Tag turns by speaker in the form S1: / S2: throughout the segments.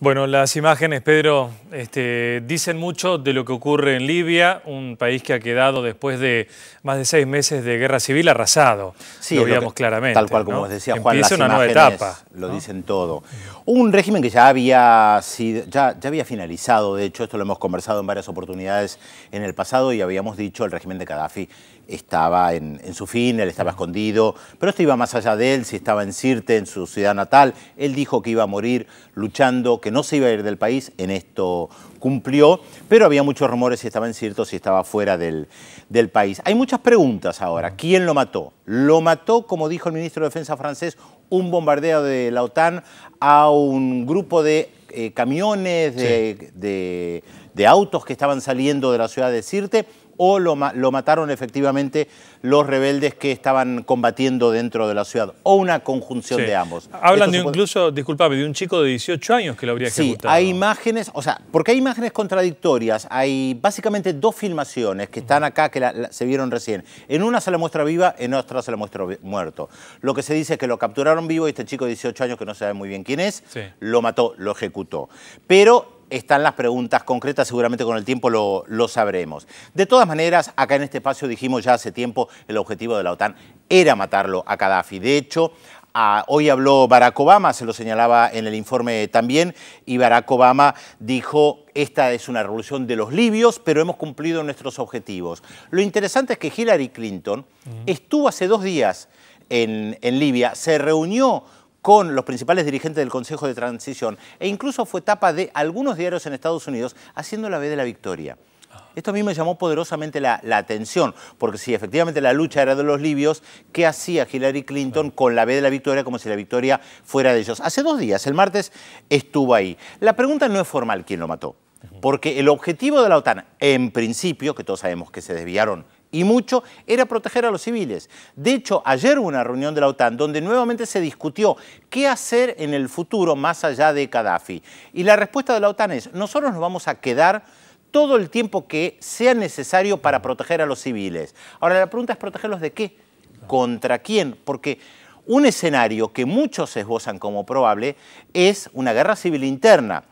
S1: Bueno, las imágenes, Pedro, este, dicen mucho de lo que ocurre en Libia, un país que ha quedado después de más de seis meses de guerra civil arrasado. Sí, lo veíamos claramente. Tal cual, como decía Juan, Empieza las una nueva etapa.
S2: Lo dicen todo. Un régimen que ya había, sido, ya, ya había finalizado, de hecho, esto lo hemos conversado en varias oportunidades en el pasado y habíamos dicho el régimen de Gaddafi estaba en, su fin, él estaba escondido, pero esto iba más allá de él, si estaba en Sirte, en su ciudad natal, él dijo que iba a morir luchando, que no se iba a ir del país, en esto cumplió, pero había muchos rumores si estaba en Sirte o si estaba fuera del, país. Hay muchas preguntas ahora, ¿quién lo mató? Lo mató, como dijo el ministro de Defensa francés, un bombardeo de la OTAN a un grupo de eh, camiones, de, de, autos que estaban saliendo de la ciudad de Sirte o lo, mataron efectivamente los rebeldes que estaban combatiendo dentro de la ciudad, o una conjunción de ambos. Hablan
S1: incluso, disculpame, de un chico de 18 años que lo
S2: habría ejecutado. Sí, hay imágenes, o sea, porque hay imágenes contradictorias, hay básicamente dos filmaciones que están acá, que se vieron recién. En una se la muestra viva, en otra se la muestra muerto. Lo que se dice es que lo capturaron vivo y este chico de 18 años, que no se sabe muy bien quién es, lo mató, lo ejecutó. Pero están las preguntas concretas, seguramente con el tiempo lo, sabremos. De todas maneras, acá en este espacio dijimos ya hace tiempo el objetivo de la OTAN era matarlo a Gaddafi. De hecho, hoy habló Barack Obama, se lo señalaba en el informe también, y Barack Obama dijo, esta es una revolución de los libios, pero hemos cumplido nuestros objetivos. Lo interesante es que Hillary Clinton estuvo hace dos días en, en Libia, se reunió con los principales dirigentes del Consejo de Transición e incluso fue tapa de algunos diarios en Estados Unidos haciendo la B de la victoria. Esto a mí me llamó poderosamente la, la, atención, porque si efectivamente la lucha era de los libios, ¿qué hacía Hillary Clinton con la B de la victoria como si la victoria fuera de ellos? Hace dos días, el martes, estuvo ahí. La pregunta no es formal quién lo mató, porque el objetivo de la OTAN, en principio, que todos sabemos que se desviaron y mucho era proteger a los civiles. De hecho, ayer hubo una reunión de la OTAN donde nuevamente se discutió qué hacer en el futuro más allá de Gaddafi. Y la respuesta de la OTAN es, nosotros nos vamos a quedar todo el tiempo que sea necesario para proteger a los civiles. Ahora, la pregunta es protegerlos de qué, contra quién, porque un escenario que muchos esbozan como probable es una guerra civil interna.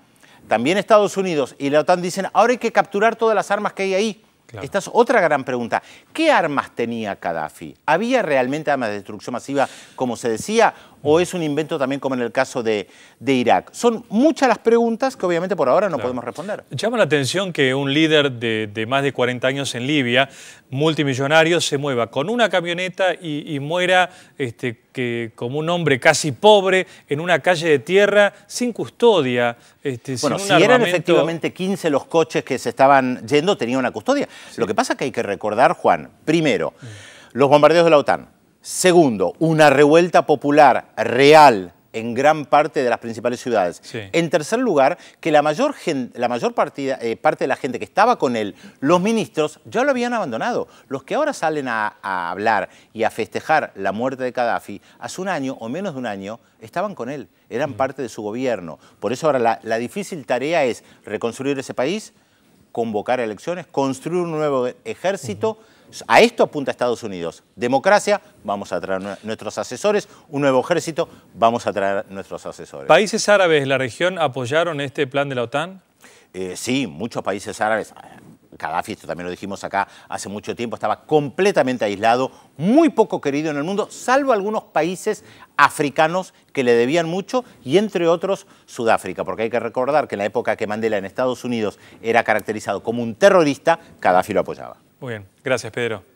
S2: También Estados Unidos y la OTAN dicen, ahora hay que capturar todas las armas que hay ahí. Esta es otra gran pregunta. ¿Qué armas tenía Gaddafi? ¿Había realmente armas de destrucción masiva, como se decía, o es un invento también como en el caso de, Irak? Son muchas las preguntas que obviamente por ahora no podemos responder.
S1: Llama la atención que un líder de, más de 40 años en Libia, multimillonario, se mueva con una camioneta y, muera este, que, como un hombre casi pobre en una calle de tierra sin custodia. Este, bueno, si eran efectivamente
S2: 15 los coches que se estaban yendo, tenía una custodia. Lo que pasa es que hay que recordar, Juan, primero, los bombardeos de la OTAN Segundo, una revuelta popular real en gran parte de las principales ciudades. En tercer lugar, que la mayor, la mayor eh, parte de la gente que estaba con él, los ministros, ya lo habían abandonado. Los que ahora salen a, hablar y a festejar la muerte de Gaddafi, hace un año o menos de un año estaban con él, eran parte de su gobierno. Por eso ahora la difícil tarea es reconstruir ese país, convocar elecciones, construir un nuevo ejército. A esto apunta Estados Unidos. Democracia, vamos a traer nuestros asesores. Un nuevo ejército, vamos a traer nuestros asesores.
S1: ¿Países árabes de la región apoyaron este plan de la OTAN? Eh, sí, muchos países árabes. Gaddafi, esto
S2: también lo dijimos acá hace mucho tiempo, estaba completamente aislado, muy poco querido en el mundo, salvo algunos países africanos que le debían mucho y entre otros Sudáfrica, porque hay que recordar que en la época que Mandela en Estados Unidos era caracterizado como un terrorista, Gaddafi lo apoyaba.
S1: Muy bien, gracias Pedro.